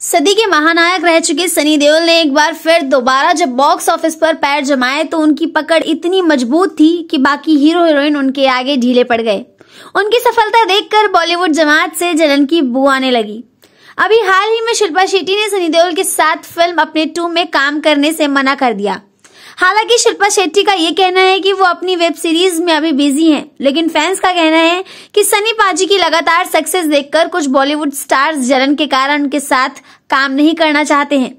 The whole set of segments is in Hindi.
सदी के महानायक रह चुके सनी देओल ने एक बार फिर दोबारा जब बॉक्स ऑफिस पर पैर जमाए तो उनकी पकड़ इतनी मजबूत थी कि बाकी हीरो हीरोइन उनके आगे ढीले पड़ गए उनकी सफलता देखकर बॉलीवुड जमात से जलन की बू आने लगी अभी हाल ही में शिल्पा शेट्टी ने सनी देओल के साथ फिल्म अपने टू में काम करने से मना कर दिया हालांकि शिल्पा शेट्टी का ये कहना है कि वो अपनी वेब सीरीज में अभी बिजी हैं, लेकिन फैंस का कहना है कि सनी पाजी की लगातार सक्सेस देखकर कुछ बॉलीवुड स्टार्स जलन के कारण उनके साथ काम नहीं करना चाहते हैं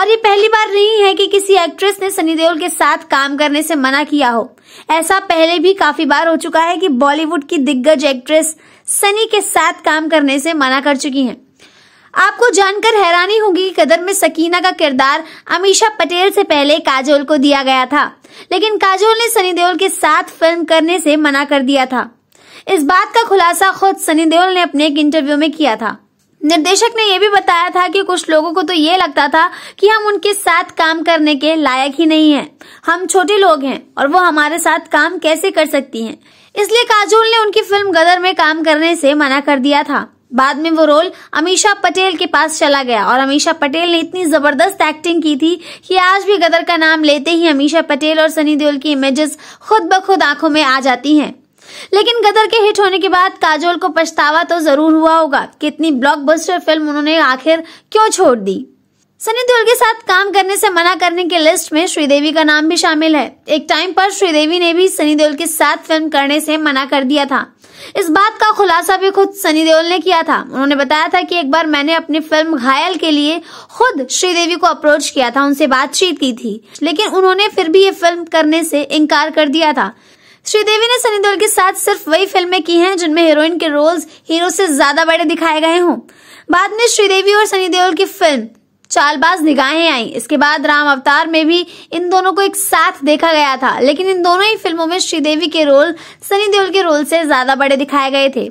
और ये पहली बार नहीं है कि किसी एक्ट्रेस ने सनी देओल के साथ काम करने से मना किया हो ऐसा पहले भी काफी बार हो चुका है कि बॉलीवुड की दिग्गज एक्ट्रेस सनी के साथ काम करने से मना कर चुकी हैं आपको जानकर हैरानी होगी कि कदर में सकीना का किरदार अमीशा पटेल से पहले काजोल को दिया गया था लेकिन काजोल ने सनी देओल के साथ फिल्म करने से मना कर दिया था इस बात का खुलासा खुद सनी देओल ने अपने एक इंटरव्यू में किया था निर्देशक ने यह भी बताया था कि कुछ लोगों को तो ये लगता था कि हम उनके साथ काम करने के लायक ही नहीं हैं। हम छोटे लोग हैं और वो हमारे साथ काम कैसे कर सकती हैं। इसलिए काजोल ने उनकी फिल्म गदर में काम करने से मना कर दिया था बाद में वो रोल अमीषा पटेल के पास चला गया और अमीषा पटेल ने इतनी जबरदस्त एक्टिंग की थी कि आज भी गदर का नाम लेते ही अमीषा पटेल और सनी देओल की इमेजेस खुद ब खुद आंखों में आ जाती हैं लेकिन गदर के हिट होने के बाद काजोल को पछतावा तो जरूर हुआ होगा कितनी ब्लॉकबस्टर फिल्म उन्होंने आखिर क्यों छोड़ दी सनी देओल के साथ काम करने से मना करने के लिस्ट में श्रीदेवी का नाम भी शामिल है एक टाइम पर श्रीदेवी ने भी सनी देओल के साथ फिल्म करने से मना कर दिया था इस बात का खुलासा भी खुद सनी देओल ने किया था उन्होंने बताया था कि एक बार मैंने अपनी फिल्म घायल के लिए खुद श्रीदेवी को अप्रोच किया था उनसे बातचीत की थी लेकिन उन्होंने फिर भी ये फिल्म करने से इनकार कर दिया था श्रीदेवी ने सनी देओल के साथ सिर्फ वही फिल्में की हैं जिनमें हीरोइन के रोल्स हीरो से ज्यादा बड़े दिखाए गए हों बाद में श्रीदेवी और सनी देओल की फिल्म चालबाज निगाहें आई इसके बाद राम अवतार में भी इन दोनों को एक साथ देखा गया था लेकिन इन दोनों ही फिल्मों में श्रीदेवी के रोल सनी देओल के रोल से ज्यादा बड़े दिखाए गए थे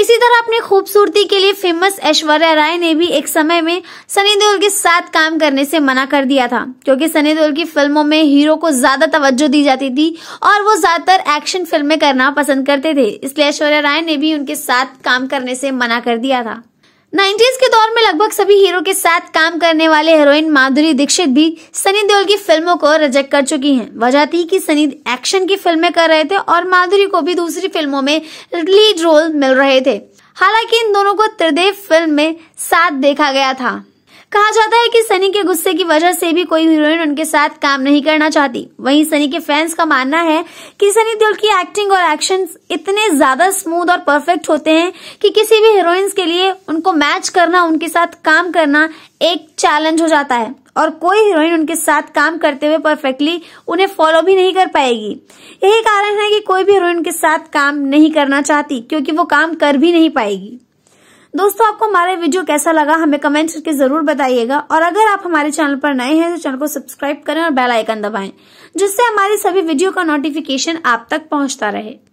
इसी तरह अपनी खूबसूरती के लिए फेमस ऐश्वर्या राय ने भी एक समय में सनी देओल के साथ काम करने से मना कर दिया था क्योंकि सनी देओल की फिल्मों में हीरो को ज्यादा तवज्जो दी जाती थी और वो ज्यादातर एक्शन फिल्में करना पसंद करते थे इसलिए ऐश्वर्या राय ने भी उनके साथ काम करने से मना कर दिया था नाइन्टीज के दौर में लगभग सभी हीरो के साथ काम करने वाले हीरोइन माधुरी दीक्षित भी सनी देओल की फिल्मों को रिजेक्ट कर चुकी हैं। वजह थी कि सनी एक्शन की फिल्में कर रहे थे और माधुरी को भी दूसरी फिल्मों में लीड रोल मिल रहे थे हालांकि इन दोनों को त्रिदेव फिल्म में साथ देखा गया था कहा जाता है कि सनी के गुस्से की वजह से भी कोई हीरोइन उनके साथ काम नहीं करना चाहती वहीं सनी के फैंस का मानना है कि सनी देओल की एक्टिंग और एक्शन इतने ज्यादा स्मूथ और परफेक्ट होते हैं कि किसी भी हीरोइंस के लिए उनको मैच करना उनके साथ काम करना एक चैलेंज हो जाता है और कोई हीरोइन उनके साथ काम करते हुए परफेक्टली उन्हें फॉलो भी नहीं कर पाएगी यही कारण है कि कोई भी हीरोइन के साथ काम नहीं करना चाहती क्योंकि वो काम कर भी नहीं पाएगी दोस्तों आपको हमारा वीडियो कैसा लगा हमें कमेंट करके जरूर बताइएगा और अगर आप हमारे चैनल पर नए हैं तो चैनल को सब्सक्राइब करें और बेल आइकन दबाएं जिससे हमारी सभी वीडियो का नोटिफिकेशन आप तक पहुंचता रहे